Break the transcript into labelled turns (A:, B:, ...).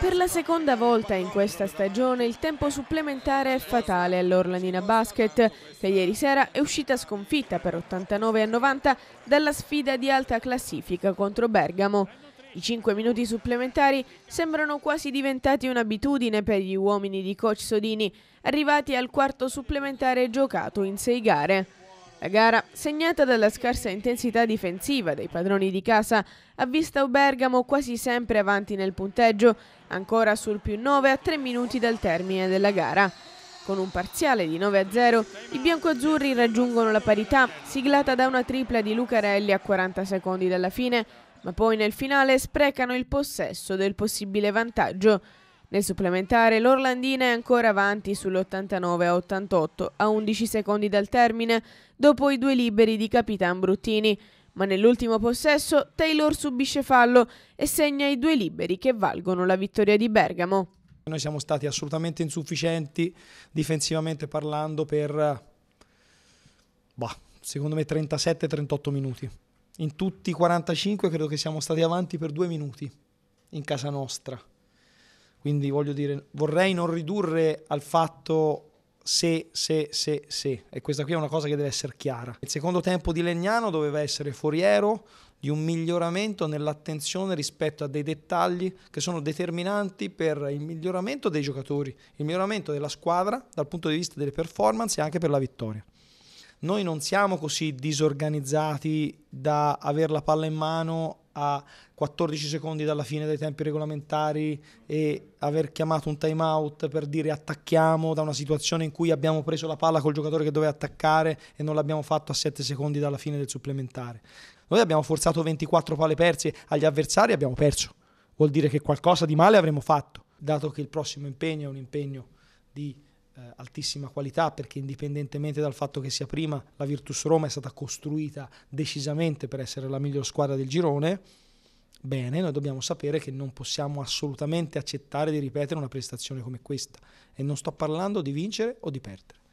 A: Per la seconda volta in questa stagione il tempo supplementare è fatale all'Orlandina Basket, che ieri sera è uscita sconfitta per 89 a 90 dalla sfida di alta classifica contro Bergamo. I 5 minuti supplementari sembrano quasi diventati un'abitudine per gli uomini di coach Sodini, arrivati al quarto supplementare giocato in 6 gare. La gara, segnata dalla scarsa intensità difensiva dei padroni di casa, ha visto Bergamo quasi sempre avanti nel punteggio, ancora sul più 9 a 3 minuti dal termine della gara. Con un parziale di 9 a 0, i biancoazzurri raggiungono la parità, siglata da una tripla di Lucarelli a 40 secondi dalla fine, ma poi nel finale sprecano il possesso del possibile vantaggio. Nel supplementare l'Orlandina è ancora avanti sull'89 88 a 11 secondi dal termine dopo i due liberi di Capitan Bruttini, ma nell'ultimo possesso Taylor subisce fallo e segna i due liberi che valgono la vittoria di Bergamo.
B: Noi siamo stati assolutamente insufficienti difensivamente parlando per eh, bah, secondo me 37-38 minuti. In tutti i 45 credo che siamo stati avanti per due minuti in casa nostra. Quindi voglio dire, vorrei non ridurre al fatto se, se, se, se. E questa qui è una cosa che deve essere chiara. Il secondo tempo di Legnano doveva essere foriero di un miglioramento nell'attenzione rispetto a dei dettagli che sono determinanti per il miglioramento dei giocatori, il miglioramento della squadra dal punto di vista delle performance e anche per la vittoria. Noi non siamo così disorganizzati da avere la palla in mano a 14 secondi dalla fine dei tempi regolamentari e aver chiamato un time out per dire attacchiamo da una situazione in cui abbiamo preso la palla col giocatore che doveva attaccare e non l'abbiamo fatto a 7 secondi dalla fine del supplementare. Noi abbiamo forzato 24 palle perse agli avversari e abbiamo perso. Vuol dire che qualcosa di male avremmo fatto, dato che il prossimo impegno è un impegno di eh, altissima qualità perché indipendentemente dal fatto che sia prima, la Virtus Roma è stata costruita decisamente per essere la miglior squadra del girone. Bene, noi dobbiamo sapere che non possiamo assolutamente accettare di ripetere una prestazione come questa e non sto parlando di vincere o di perdere.